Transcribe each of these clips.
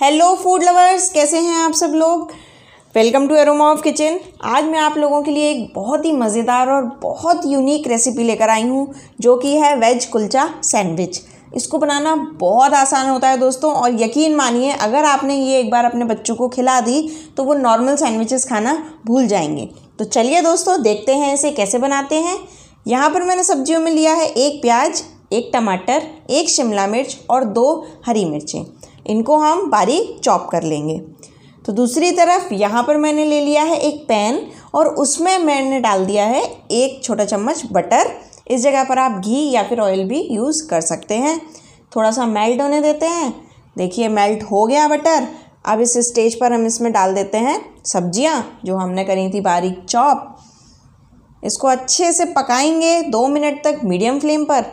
hello food lovers कैसे हैं आप सब लोग welcome to Aroma of Kitchen आज मैं आप लोगों के लिए एक बहुत ही मज़ेदार और बहुत यूनिक रेसिपी लेकर आई हूँ जो कि है वेज कुलचा सैंडविच इसको बनाना बहुत आसान होता है दोस्तों और यकीन मानिए अगर आपने ये एक बार अपने बच्चों को खिला दी तो वो नॉर्मल सैंडविचेस खाना भूल जाएंगे तो चलिए दोस्तों देखते हैं इसे कैसे बनाते हैं यहाँ पर मैंने सब्जियों में लिया है एक प्याज एक टमाटर एक शिमला मिर्च और दो हरी मिर्चें इनको हम बारीक चॉप कर लेंगे तो दूसरी तरफ यहाँ पर मैंने ले लिया है एक पैन और उसमें मैंने डाल दिया है एक छोटा चम्मच बटर इस जगह पर आप घी या फिर ऑयल भी यूज़ कर सकते हैं थोड़ा सा मेल्ट होने देते हैं देखिए मेल्ट हो गया बटर अब इस स्टेज पर हम इसमें डाल देते हैं सब्जियाँ जो हमने करी थी बारीक चॉप इसको अच्छे से पकाएंगे दो मिनट तक मीडियम फ्लेम पर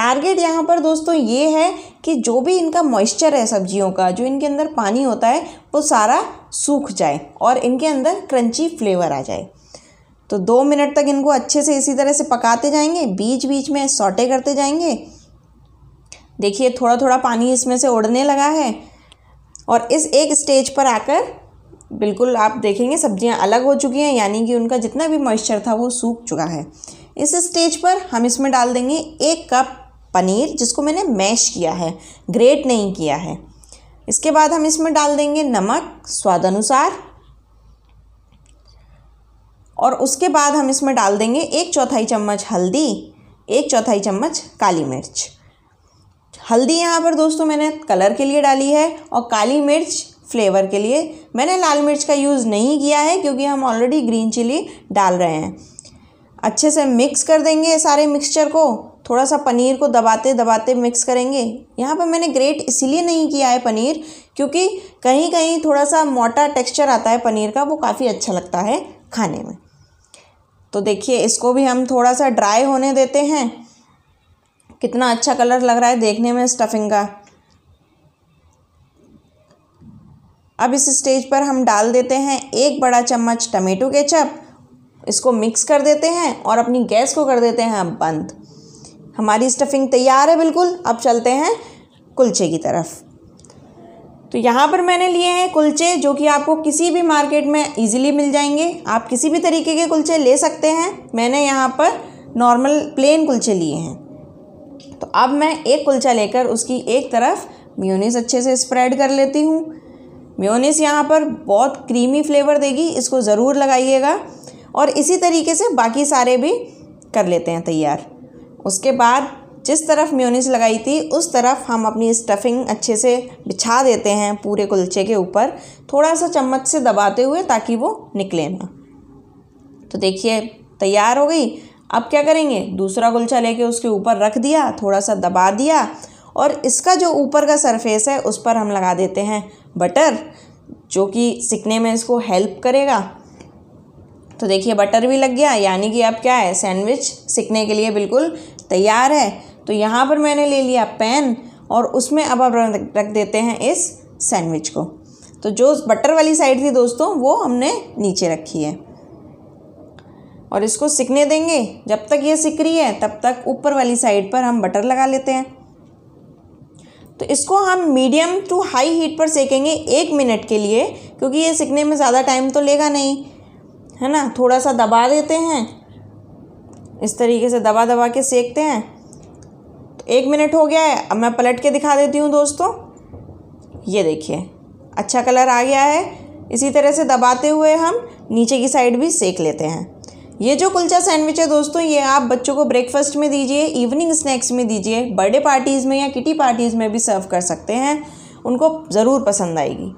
टारगेट यहाँ पर दोस्तों ये है कि जो भी इनका मॉइस्चर है सब्जियों का जो इनके अंदर पानी होता है वो सारा सूख जाए और इनके अंदर क्रंची फ्लेवर आ जाए तो दो मिनट तक इनको अच्छे से इसी तरह से पकाते जाएंगे बीच बीच में सॉटे करते जाएंगे देखिए थोड़ा थोड़ा पानी इसमें से उड़ने लगा है और इस एक स्टेज पर आकर बिल्कुल आप देखेंगे सब्जियां अलग हो चुकी हैं यानी कि उनका जितना भी मॉइस्चर था वो सूख चुका है इस स्टेज पर हम इसमें डाल देंगे एक कप पनीर जिसको मैंने मैश किया है ग्रेट नहीं किया है इसके बाद हम इसमें डाल देंगे नमक स्वाद अनुसार और उसके बाद हम इसमें डाल देंगे एक चौथाई चम्मच हल्दी एक चौथाई चम्मच काली मिर्च हल्दी यहाँ पर दोस्तों मैंने कलर के लिए डाली है और काली मिर्च फ्लेवर के लिए मैंने लाल मिर्च का यूज़ नहीं किया है क्योंकि हम ऑलरेडी ग्रीन चिली डाल रहे हैं अच्छे से मिक्स कर देंगे सारे मिक्सचर को थोड़ा सा पनीर को दबाते दबाते मिक्स करेंगे यहाँ पर मैंने ग्रेट इसीलिए नहीं किया है पनीर क्योंकि कहीं कहीं थोड़ा सा मोटा टेक्स्चर आता है पनीर का वो काफ़ी अच्छा लगता है खाने में तो देखिए इसको भी हम थोड़ा सा ड्राई होने देते हैं कितना अच्छा कलर लग रहा है देखने में स्टफिंग का अब इस स्टेज पर हम डाल देते हैं एक बड़ा चम्मच टमेटो केचप इसको मिक्स कर देते हैं और अपनी गैस को कर देते हैं अब बंद हमारी स्टफिंग तैयार है बिल्कुल अब चलते हैं कुलचे की तरफ तो यहाँ पर मैंने लिए हैं कुलचे जो कि आपको किसी भी मार्केट में इजीली मिल जाएंगे आप किसी भी तरीके के कुलचे ले सकते हैं मैंने यहाँ पर नॉर्मल प्लेन कुलचे लिए हैं तो अब मैं एक कुलचा लेकर उसकी एक तरफ म्योनीस अच्छे से स्प्रेड कर लेती हूँ म्योनीस यहाँ पर बहुत क्रीमी फ्लेवर देगी इसको ज़रूर लगाइएगा और इसी तरीके से बाकी सारे भी कर लेते हैं तैयार उसके बाद जिस तरफ म्योनीस लगाई थी उस तरफ हम अपनी स्टफिंग अच्छे से बिछा देते हैं पूरे कुलचे के ऊपर थोड़ा सा चम्मच से दबाते हुए ताकि वो निकले ना तो देखिए तैयार हो गई अब क्या करेंगे दूसरा कुलचा लेके उसके ऊपर रख दिया थोड़ा सा दबा दिया और इसका जो ऊपर का सरफेस है उस पर हम लगा देते हैं बटर जो कि सिकने में इसको हेल्प करेगा तो देखिए बटर भी लग गया यानी कि अब क्या है सैंडविच सीखने के लिए बिल्कुल तैयार है तो यहाँ पर मैंने ले लिया पैन और उसमें अब आप रख देते हैं इस सैंडविच को तो जो बटर वाली साइड थी दोस्तों वो हमने नीचे रखी है और इसको सिकने देंगे जब तक ये सिक रही है तब तक ऊपर वाली साइड पर हम बटर लगा लेते हैं तो इसको हम मीडियम टू हाई हीट पर सेकेंगे एक मिनट के लिए क्योंकि ये सिकने में ज़्यादा टाइम तो लेगा नहीं है ना थोड़ा सा दबा देते हैं इस तरीके से दबा दबा के सेकते हैं तो एक मिनट हो गया है अब मैं पलट के दिखा देती हूँ दोस्तों ये देखिए अच्छा कलर आ गया है इसी तरह से दबाते हुए हम नीचे की साइड भी सेक लेते हैं ये जो कुलचा सैंडविच है दोस्तों ये आप बच्चों को ब्रेकफास्ट में दीजिए इवनिंग स्नैक्स में दीजिए बर्थडे पार्टीज़ में या किटी पार्टीज़ में भी सर्व कर सकते हैं उनको ज़रूर पसंद आएगी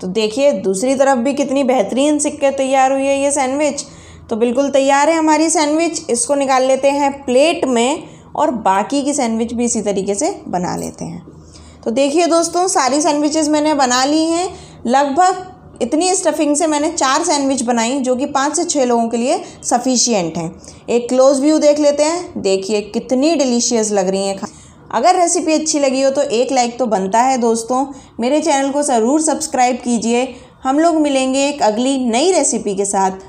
तो देखिए दूसरी तरफ भी कितनी बेहतरीन सिक्के तैयार हुई है ये सैंडविच तो बिल्कुल तैयार है हमारी सैंडविच इसको निकाल लेते हैं प्लेट में और बाकी की सैंडविच भी इसी तरीके से बना लेते हैं तो देखिए दोस्तों सारी सैंडविचेस मैंने बना ली हैं लगभग इतनी स्टफिंग से मैंने चार सैंडविच बनाई जो कि पाँच से छः लोगों के लिए सफिशियंट हैं एक क्लोज व्यू देख लेते हैं देखिए कितनी डिलीशियस लग रही हैं अगर रेसिपी अच्छी लगी हो तो एक लाइक तो बनता है दोस्तों मेरे चैनल को ज़रूर सब्सक्राइब कीजिए हम लोग मिलेंगे एक अगली नई रेसिपी के साथ